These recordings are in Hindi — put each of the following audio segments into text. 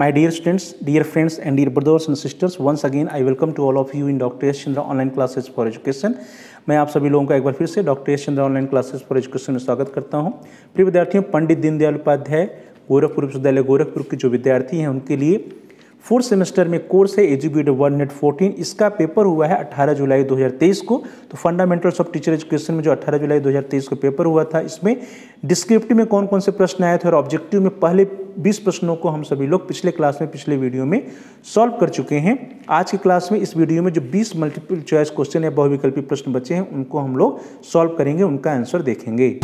My dear students, dear friends and dear brothers and sisters, once again I welcome to all of you in Dr. S. Chandra online classes for education. मैं आप सभी लोगों का एक बार फिर से doctor S Chandra online classes for education में स्वागत करता हूं। प्रिय विद्यार्थियों पंडित दीनदयाल उपाध्याय गोरखपुर विश्वविद्यालय गोरखपुर के जो विद्यार्थी हैं उनके लिए फोर्थ सेमेस्टर में कोर्स है एजुकेट वन नेट फोर्टीन इसका पेपर हुआ है 18 जुलाई 2023 को तो फंडामेंटल्स ऑफ टीचर एजुकेशन में जो 18 जुलाई 2023 को पेपर हुआ था इसमें डिस्क्रिप्टिव में कौन कौन से प्रश्न आए थे और ऑब्जेक्टिव में पहले 20 प्रश्नों को हम सभी लोग पिछले क्लास में पिछले वीडियो में सॉल्व कर चुके हैं आज की क्लास में इस वीडियो में जो बीस मल्टीपल चॉइस क्वेश्चन या बहुविकल्पी प्रश्न बचे हैं उनको हम लोग सॉल्व करेंगे उनका आंसर देखेंगे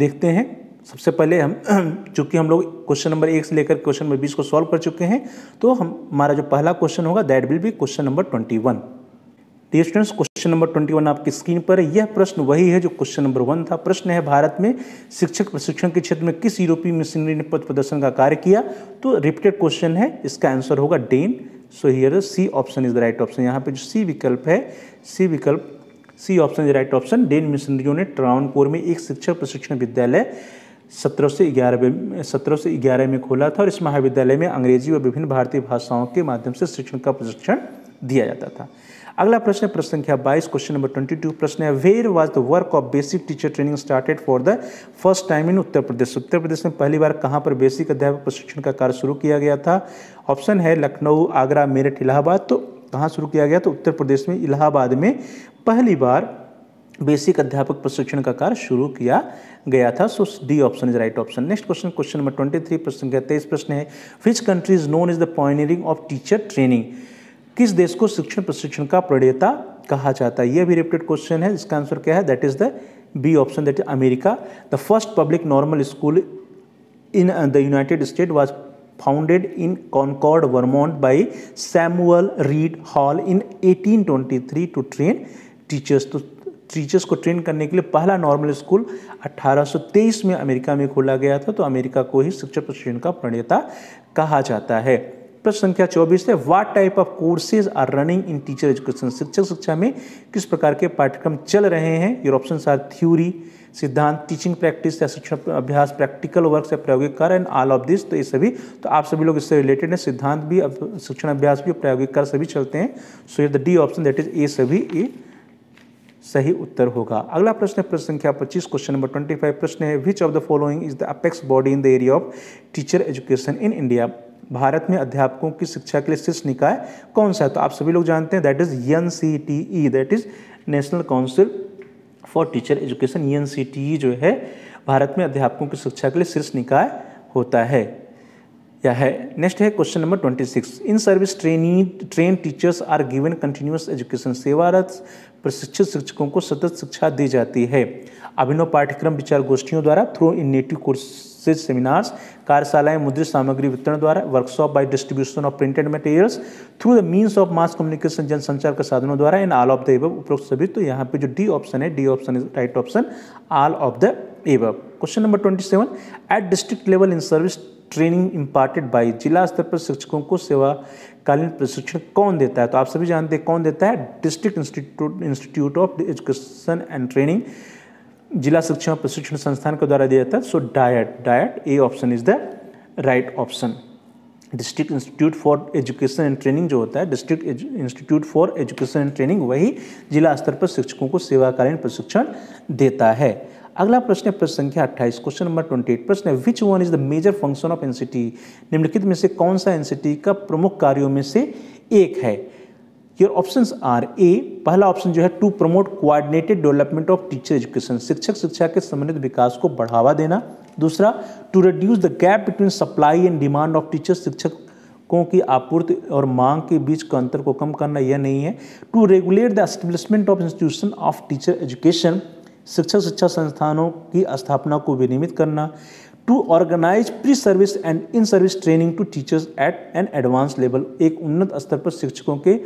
देखते हैं सबसे पहले हम चूंकि हम लोग क्वेश्चन नंबर एक से लेकर क्वेश्चन नंबर बीस को सॉल्व कर चुके हैं तो हमारा जो पहला क्वेश्चन होगा that will be question number twenty one D students question number twenty one आपकी स्क्रीन पर है यह प्रश्न वही है जो क्वेश्चन नंबर वन था प्रश्न है भारत में शिक्षक प्रशिक्षण के क्षेत्र में किस यूरोपीय मिशनरी ने पद प्रदर्शन का कार्य किया तो रिपीटेड क्वेश्चन है इसका आंसर होगा then so here C option is the right option यहाँ पे जो सी विकल्प है सी विकल्प C option is right option then मिशनरियों ने ट्रावनकोर में एक शिक्षक प्रशिक्षण विद्यालय सत्रह से ग्यारह सत्रह से ग्यारह में खोला था और इस महाविद्यालय में अंग्रेजी और विभिन्न भारतीय भाषाओं के माध्यम से शिक्षण का प्रशिक्षण दिया जाता था अगला प्रश्न है प्रश्न संख्या 22 क्वेश्चन नंबर 22 प्रश्न है where was the work of basic teacher training started for the first time in Uttar Pradesh Uttar Pradesh में पहली बार कहां पर बेसिक अध्यापक प्रशिक्षण का कार्य शुरू किया गया था ऑप्शन है लखनऊ आगरा मेरठ इलाहाबाद तो कहाँ शुरू किया गया तो उत्तर प्रदेश में इलाहाबाद में पहली बार बेसिक अध्यापक प्रशिक्षण का कार्य शुरू किया गया था so D option is right option next question question number twenty three प्रश्न क्या तेईस प्रश्न है which country is known is the pioneering of teacher training किस देश को शिक्षण प्रशिक्षण का प्रणेता कहा जाता है यह भी रिपीटेड क्वेश्चन है इसका आंसर क्या है that is the B option that is America the first public normal school in the United State was founded in Concord, Vermont by Samuel Reed Hall in 1823 to train teachers तो टीचर्स को ट्रेन करने के लिए पहला नॉर्मल स्कूल 1823 में अमेरिका में खोला गया था तो अमेरिका को ही शिक्षक प्रशिक्षण का प्रणेता कहा जाता है प्रश्न संख्या 24 है what type of courses are running in teacher education शिक्षक शिक्षा में किस प्रकार के पाठ्यक्रम चल रहे हैं योर ऑप्शन आर थ्यूरी सिद्धांत टीचिंग प्रैक्टिस या शिक्षण अभ्यास प्रैक्टिकल वर्क से प्रायोगिक कर एंड ऑल ऑफ दिस तो ये सभी तो आप सभी लोग इससे रिलेटेड हैं सिद्धांत भी शिक्षण अभ्यास भी प्रायोगिक कर सभी चलते हैं सो ये the D option that is A सभी ए e सही उत्तर होगा अगला प्रश्न है प्रश्न संख्या 25 क्वेश्चन नंबर 25 प्रश्न है which of the following is the apex body in the area of teacher education in India भारत में अध्यापकों की शिक्षा के लिए शीर्ष निकाय कौन सा है तो आप सभी लोग जानते हैं that is N C T E that is National Council for Teacher Education E e e जो है भारत में अध्यापकों की शिक्षा के लिए शीर्ष निकाय होता है या है नेक्स्ट है question number twenty six in service trainee train teachers are given continuous education सेवारत प्रशिक्षित शिक्षकों को सतत शिक्षा दी जाती है अभिनव पाठ्यक्रम विचार गोष्ठियों द्वारा through in native courses seminars कार्यशालाएं मुद्रित सामग्री वितरण द्वारा workshop by distribution of printed materials through the means of mass communication जनसंचार के साधनों द्वारा in all of the above उपरोक्त सभी तो यहाँ पे जो डी ऑप्शन है D option is right option all of the above question number twenty seven at district level in service training imparted by जिला स्तर पर शिक्षकों को सेवाकालीन प्रशिक्षण कौन देता है तो आप सभी जानते हैं कौन देता है district institute institute of education and training जिला शिक्षा प्रशिक्षण संस्थान के द्वारा दिया जाता है so DIET DIET A option is the right option district institute for education and training जो होता है district institute for education and training वही जिला स्तर पर शिक्षकों को सेवाकालीन प्रशिक्षण देता है अगला प्रश्न है प्रश्न संख्या 28 क्वेश्चन नंबर 28 प्रश्न है which one is the major function of NCT निम्नलिखित में से कौन सा एनसीटी का प्रमुख कार्यों में से एक है योर ऑप्शन आर ए पहला ऑप्शन जो है to promote coordinated development of teacher education शिक्षक शिक्षा के समन्वित विकास को बढ़ावा देना दूसरा to reduce the gap between supply and demand of teacher शिक्षक की आपूर्ति और मांग के बीच का अंतर को कम करना यह नहीं है to regulate the establishment of institution of teacher education शिक्षक शिक्षा संस्थानों की स्थापना को विनियमित करना to organise pre service and in service training to teachers at an advance level एक उन्नत स्तर पर शिक्षकों के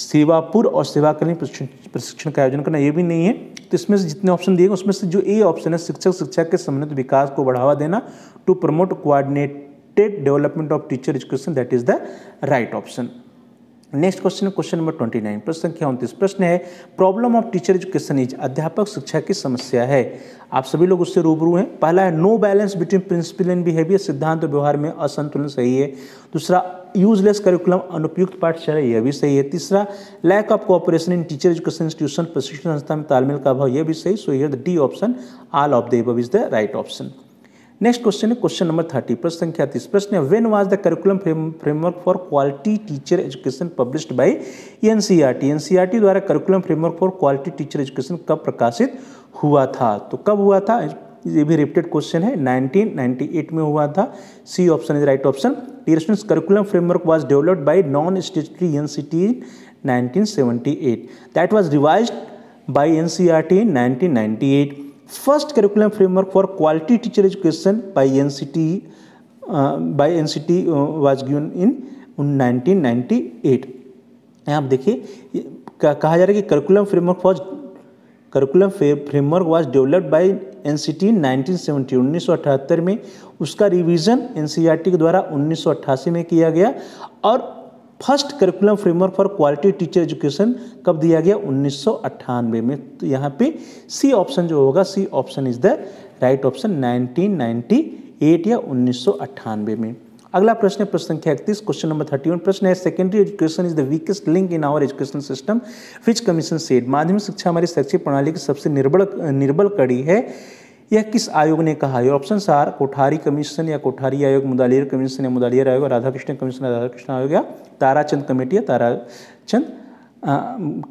सेवापुर और सेवाकालीन प्रशिक्षण का आयोजन करना ये भी नहीं है तो इसमें से जितने ऑप्शन दिए गए उसमें से जो ए ऑप्शन है शिक्षक शिक्षा के समन्वित विकास को बढ़ावा देना to promote coordinated development of teacher education that is the right option next question है क्वेश्चन नंबर ट्वेंटी नाइन प्रश्न संख्या उनतीस प्रश्न है problem of teacher education is अध्यापक शिक्षा की समस्या है आप सभी लोग उससे रूबरू हैं पहला है no balance between principle and behaviour सिद्धांत व्यवहार में असंतुलन सही है दूसरा यूजलेस करिकुलम अनुपयुक्त पाठशाला यह भी सही है तीसरा lack of cooperation in teacher education institution प्रशिक्षण संस्था में तालमेल का अभाव यह भी सही सो यह D option all of the is the right option next question है क्वेश्चन नंबर थर्टी प्रश्न संख्या तीस प्रश्न है when was the curriculum framework for quality teacher education published by NCERT NCERT द्वारा curriculum framework for quality teacher education कब प्रकाशित हुआ था तो कब हुआ था ये भी रिपीटेड क्वेश्चन है 1998 में हुआ था C option is right option dear curriculum framework was developed by non statutory N C T nineteen seventy eight that was revise by N C R T nineteen eight first curriculum framework for quality teacher education by NCT uh, by NCT uh, was given in 1998 आप देखिए कहा जा रहा है कि curriculum framework for curriculum framework was developed by NCT 1970 1978 में उसका रिवीजन एनसीईआरटी e के द्वारा 1988 में किया गया और first curriculum framework for quality teacher education कब दिया गया उन्नीस में तो यहाँ पे सी ऑप्शन जो होगा C option is the right option 1998 या उन्नीस में अगला प्रश्न है प्रश्न संख्या इकतीस क्वेश्चन नंबर थर्टी वन प्रश्न है secondary education is the weakest link in our education system which commission said माध्यमिक शिक्षा हमारी शैक्षिक प्रणाली की सबसे निर्बल निर्बल कड़ी है यह किस आयोग ने कहा है ऑप्शन चार कोठारी कमीशन या कोठारी आयोग मुदालियर कमीशन या मुदालियर आयोग राधाकृष्ण कमीशन राधाकृष्ण आयोग या ताराचंद कमेटी या ताराचंद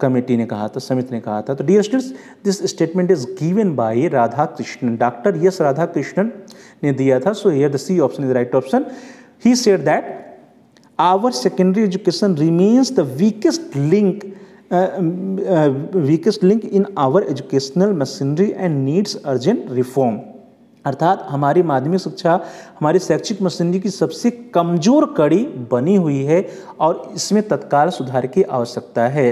कमेटी ने कहा था समिति ने कहा था तो dear students this statement is given by Radhakrishnan doctor S Radhakrishnan ने दिया था so here the C option is right option he said that our secondary education remains the weakest link weakest link in our educational machinery and needs urgent reform अर्थात हमारी माध्यमिक शिक्षा हमारी शैक्षिक मशीनरी की सबसे कमज़ोर कड़ी बनी हुई है और इसमें तत्काल सुधार की आवश्यकता है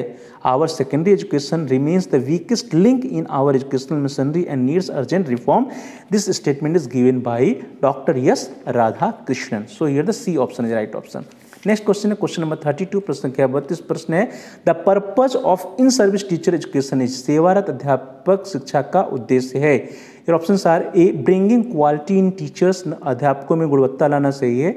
our secondary education remains the weakest link in our educational machinery and needs urgent reform this statement is given by doctor S Radhakrishnan so here the C option is right option next question है क्वेश्चन नंबर थर्टी टू प्रश्न क्या बत्तीस प्रश्न है the purpose of in service teacher education is सेवारत अध्यापक शिक्षा का उद्देश्य है फिर option are A bringing quality in teachers अध्यापकों में गुणवत्ता लाना सही है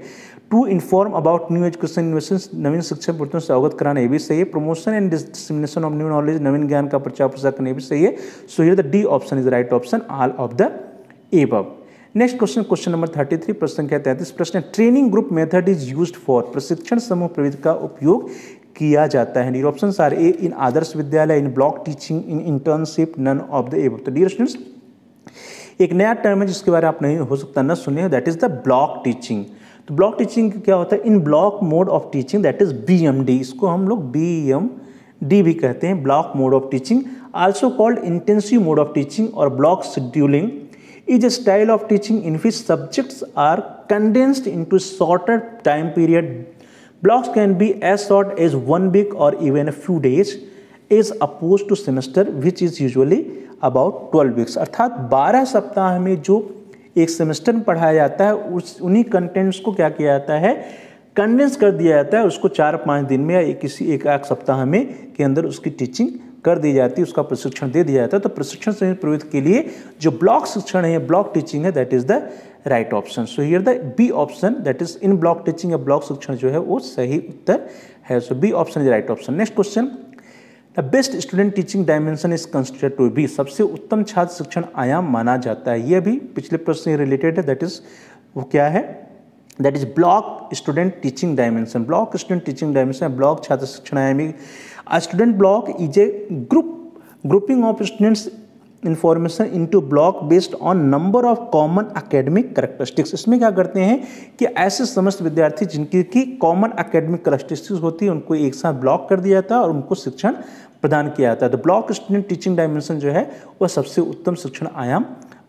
to inform about new education innovation नवीन शिक्षा परिवर्तन से अवगत कराना ये भी सही है promotion and discrimination of new knowledge नवीन ज्ञान का प्रचार प्रसार करना भी सही है so here the D option is the right option all of the above next question question number thirty three प्रश्न क्या तैतीस प्रश्न training group method is use for प्रशिक्षण समूह प्रविधि का उपयोग किया जाता है ऑप्शन आर ए इन आदर्श विद्यालय in block teaching in internship none of the above तो डियर स्टूडेंट्स एक नया टर्म है जिसके बारे में आप नहीं हो सकता ना सुने that is the block teaching तो ब्लॉक टीचिंग क्या होता है in block mode of teaching that is B इसको हम लोग बी डी भी कहते हैं block mode of teaching also called intensive mode of teaching और block scheduling is a style of teaching in which subjects are condensed into shorter time period. Blocks can be as short as one week or even a few days as opposed to semester which is usually about twelve weeks अर्थात बारह सप्ताह में जो एक सेमेस्टर में पढ़ाया जाता है उस उन्हीं कंटेंट्स को क्या किया जाता है कंडेंस कर दिया जाता है उसको चार पाँच दिन में या किसी एक आध सप्ताह में के अंदर उसकी टीचिंग कर दी जाती है उसका प्रशिक्षण दे दिया जाता है तो प्रशिक्षण से प्रवृत्ति के लिए जो ब्लॉक शिक्षण है ब्लॉक टीचिंग है that is the right option so here the B option that is in block teaching या ब्लॉक शिक्षण जो है वो सही उत्तर है so B option is right option next question the best student teaching dimension is consider to be सबसे उत्तम छात्र शिक्षण आयाम माना जाता है ये भी पिछले प्रश्न रिलेटेड है दैट इज वो क्या है that is block student teaching dimension block student teaching dimension block छात्र शिक्षण आयामी student block is a group grouping of students information to block based on number of common academic characteristics इसमें क्या करते हैं कि ऐसे समस्त विद्यार्थी जिनकी की कॉमन अकेडमिक करेक्टरिस्टिक्स होती है उनको एक साथ ब्लॉक कर दिया जाता है और उनको शिक्षण प्रदान किया जाता है तो ब्लॉक स्टूडेंट टीचिंग डायमेंशन जो है वह सबसे उत्तम शिक्षण आयाम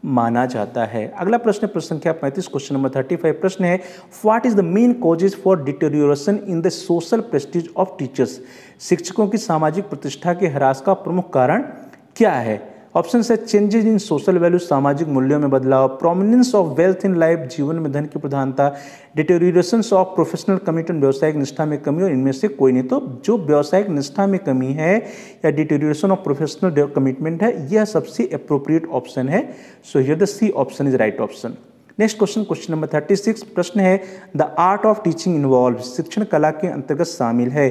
माना जाता है अगला प्रश्न प्रश्न संख्या पैंतीस क्वेश्चन नंबर थर्टी फाइव प्रश्न है what is the main causes for deterioration in the social prestige of teachers शिक्षकों की सामाजिक प्रतिष्ठा के ह्रास का प्रमुख कारण क्या है ऑप्शन है चेंजेज इन सोशल वैल्यू सामाजिक मूल्यों में बदलाव prominence of wealth in life जीवन में धन की प्रधानता डिटेरेशन ऑफ प्रोफेशनल कमिटमेंट व्यवसायिक निष्ठा में कमी और इनमें से कोई नहीं तो जो व्यावसायिक निष्ठा में कमी है या डिटेरेशन ऑफ प्रोफेशनल कमिटमेंट है यह सबसे अप्रोप्रिएट ऑप्शन है so here the C option is right option next question question number thirty six प्रश्न है the art of teaching involve शिक्षण कला के अंतर्गत शामिल है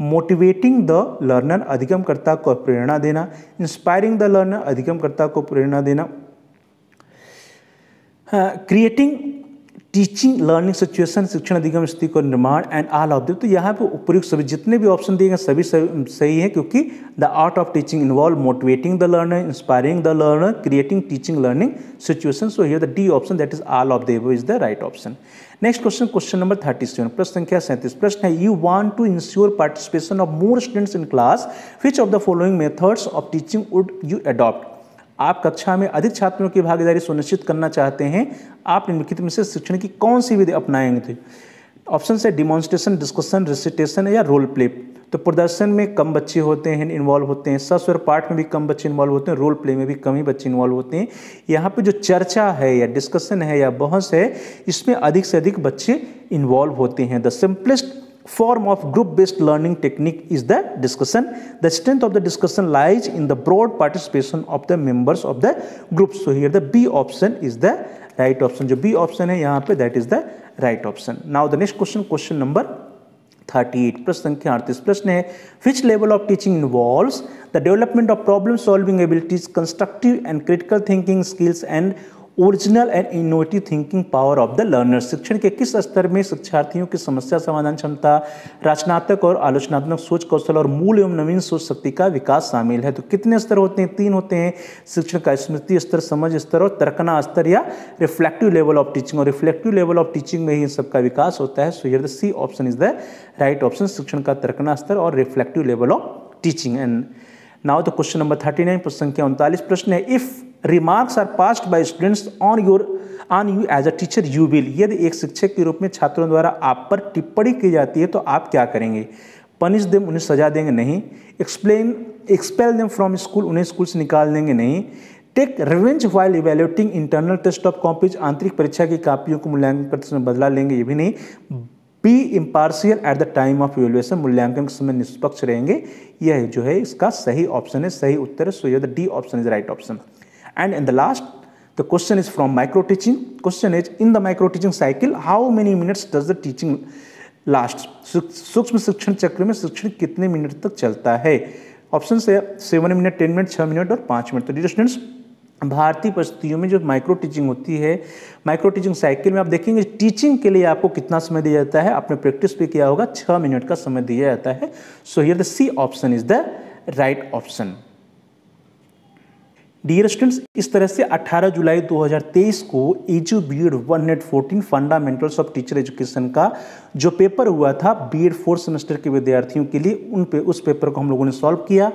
मोटिवेटिंग द लर्नर अधिगमकर्ता को प्रेरणा देना इंस्पायरिंग द लर्नर अधिगमकर्ता को प्रेरणा देना क्रिएटिंग हाँ, टीचिंग लर्निंग सिचुएशन शिक्षण अधिगम स्थिति को निर्माण एंड आल ऑफ तो यहाँ पे उपयुक्त सभी जितने भी ऑप्शन दिए गए सभी सही है क्योंकि the art of teaching involve motivating the learner inspiring the learner creating teaching learning situation so here the D option that is all of them is the right option next question question number thirty seven प्रश्न संख्या सैंतीस प्रश्न है you want to ensure participation of more students in class which of the following methods of teaching would you adopt आप कक्षा में अधिक छात्रों की भागीदारी सुनिश्चित करना चाहते हैं आप निम्नलिखित में से शिक्षण की कौन सी विधि अपनाएंगे तो ऑप्शन है डिमॉन्स्ट्रेशन डिस्कशन रिसिटेशन या रोल प्ले तो प्रदर्शन में कम बच्चे होते हैं इन्वॉल्व होते हैं सस्वर पाठ में भी कम बच्चे इन्वॉल्व होते हैं रोल प्ले में भी कम ही बच्चे इन्वॉल्व होते हैं यहाँ पे जो चर्चा है या डिस्कशन है या बहस है इसमें अधिक से अधिक बच्चे इन्वॉल्व होते हैं the simplest form of group-based learning technique is the discussion. The strength of the discussion lies in the broad participation of the members of the group. So here the B option is the right option. jo B option hai yahan pe that is the right option. Now the next question, question number 38 प्रश्न संख्या अड़तीस प्रश्न है which level of teaching involve the development of problem solving abilities constructive and critical thinking skills and original and innovative thinking power of the learner शिक्षण के किस स्तर में शिक्षार्थियों की समस्या समाधान क्षमता रचनात्मक और आलोचनात्मक सोच कौशल और मूल एवं नवीन सोच शक्ति का विकास शामिल है तो कितने स्तर होते हैं तीन होते हैं शिक्षण का स्मृति स्तर समझ स्तर और तर्कना स्तर या रिफ्लेक्टिव लेवल ऑफ टीचिंग और रिफ्लेक्टिव लेवल ऑफ टीचिंग में ही इन सबका विकास होता है so here the C option is the right option शिक्षण का तर्कना स्तर और reflective level of teaching and now तो क्वेश्चन नंबर थर्टी नाइन प्रश्न संख्या उनतालीस प्रश्न है if remarks are passed by students on your on you as a teacher you will यदि एक शिक्षक के रूप में छात्रों द्वारा आप पर टिप्पणी की जाती है तो आप क्या करेंगे पनिश देम उन्हें सजा देंगे नहीं explain expel them from school उन्हें स्कूल से निकाल देंगे नहीं take revenge while evaluating internal test of copies आंतरिक परीक्षा की कापियों को मूल्यांकन में बदला लेंगे ये भी नहीं be impartial at the time of evaluation मूल्यांकन के समय निष्पक्ष रहेंगे यह जो है इसका सही ऑप्शन है सही उत्तर है so D option is right option And in the last, the question is from micro teaching. Question is, in the micro teaching cycle, how many minutes does the teaching last? सूक्ष्म शिक्षण चक्र में शिक्षण कितने मिनट तक चलता है ऑप्शन है सेवन मिनट टेन मिनट छः मिनट और पाँच मिनट तो डियर स्टूडेंट्स भारतीय परिस्थितियों में जो माइक्रो टीचिंग होती है माइक्रो टीचिंग साइकिल में आप देखेंगे टीचिंग के लिए आपको कितना समय दिया जाता है आपने प्रैक्टिस भी किया होगा छः मिनट का समय दिया जाता है so here the C option is the right option dear students इस तरह से 18 जुलाई 2023 को edu B Ed one net fourteen fundamentals of teacher education का जो पेपर हुआ था बी एड फोर्थ सेमेस्टर के विद्यार्थियों के लिए उन पे उस पेपर को हम लोगों ने सॉल्व किया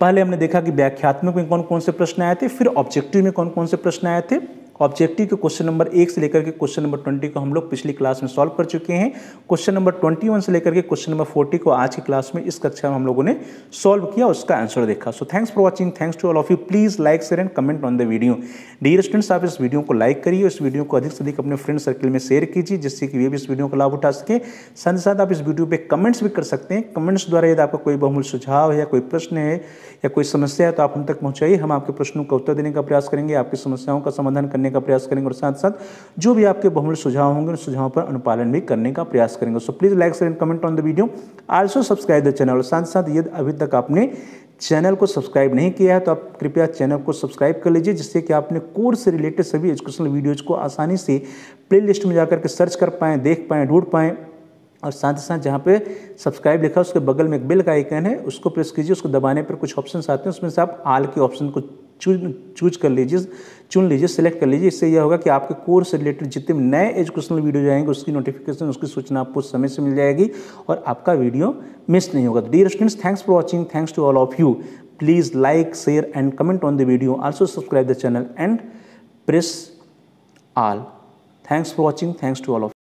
पहले हमने देखा कि व्याख्यात्मक में कौन कौन से प्रश्न आए थे फिर ऑब्जेक्टिव में कौन कौन से प्रश्न आए थे ऑब्जेक्टिव के क्वेश्चन नंबर एक से लेकर के क्वेश्चन नंबर ट्वेंटी को हम लोग पिछली क्लास में सॉल्व कर चुके हैं क्वेश्चन नंबर ट्वेंटी वन से लेकर के क्वेश्चन नंबर फोर्टी को आज की क्लास में इस कक्षा में हम लोगों ने सॉल्व किया उसका आंसर देखा so thanks for watching thanks to all of you please like share and comment on the video dear students आप इस वीडियो को लाइक करिए इस वीडियो को अधिक से अधिक अपने फ्रेंड सर्कल में शेयर कीजिए जिससे कि वे भी इस वीडियो का लाभ उठा सके साथ ही साथ आप इस वीडियो पर कमेंट्स भी कर सकते हैं कमेंट्स द्वारा यदि आपका कोई बहुमूल्य सुझाव है या कोई प्रश्न है या कोई समस्या है तो आप हम तक पहुंचाइए हम आपके प्रश्नों का उत्तर देने का प्रयास करेंगे आपकी समस्याओं का समाधान करने का प्रयास करेंगे और साथ साथ जो भी आपके बहुमूल्य सुझाव होंगे उन सुझावों पर अनुपालन भी करने का प्रयास करेंगे so please like and comment on the video also subscribe the channel और साथ साथ यदि अभी तक आपने चैनल को सब्सक्राइब नहीं किया है तो आप कृपया चैनल को सब्सक्राइब कर लीजिए जिससे कि आपने कोर्स से रिलेटेड सभी एजुकेशनल वीडियोज को आसानी से प्लेलिस्ट में जाकर के सर्च कर पाएँ देख पाएँ ढूंढ पाएँ और साथ ही साथ जहाँ पे सब्सक्राइब लिखा है उसके बगल में एक बेल का आइकन है उसको प्रेस कीजिए उसको दबाने पर कुछ ऑप्शन आते हैं उसमें से आप आल के ऑप्शन को चूज चूज कर लीजिए चुन लीजिए सेलेक्ट कर लीजिए इससे यह होगा कि आपके कोर्स से रिलेटेड जितने नए एजुकेशनल वीडियो जाएंगे उसकी नोटिफिकेशन उसकी सूचना आपको समय से मिल जाएगी और आपका वीडियो मिस नहीं होगा dear students thanks for watching thanks to all of you please like share and comment on the video also subscribe the channel and press all thanks for watching thanks to all of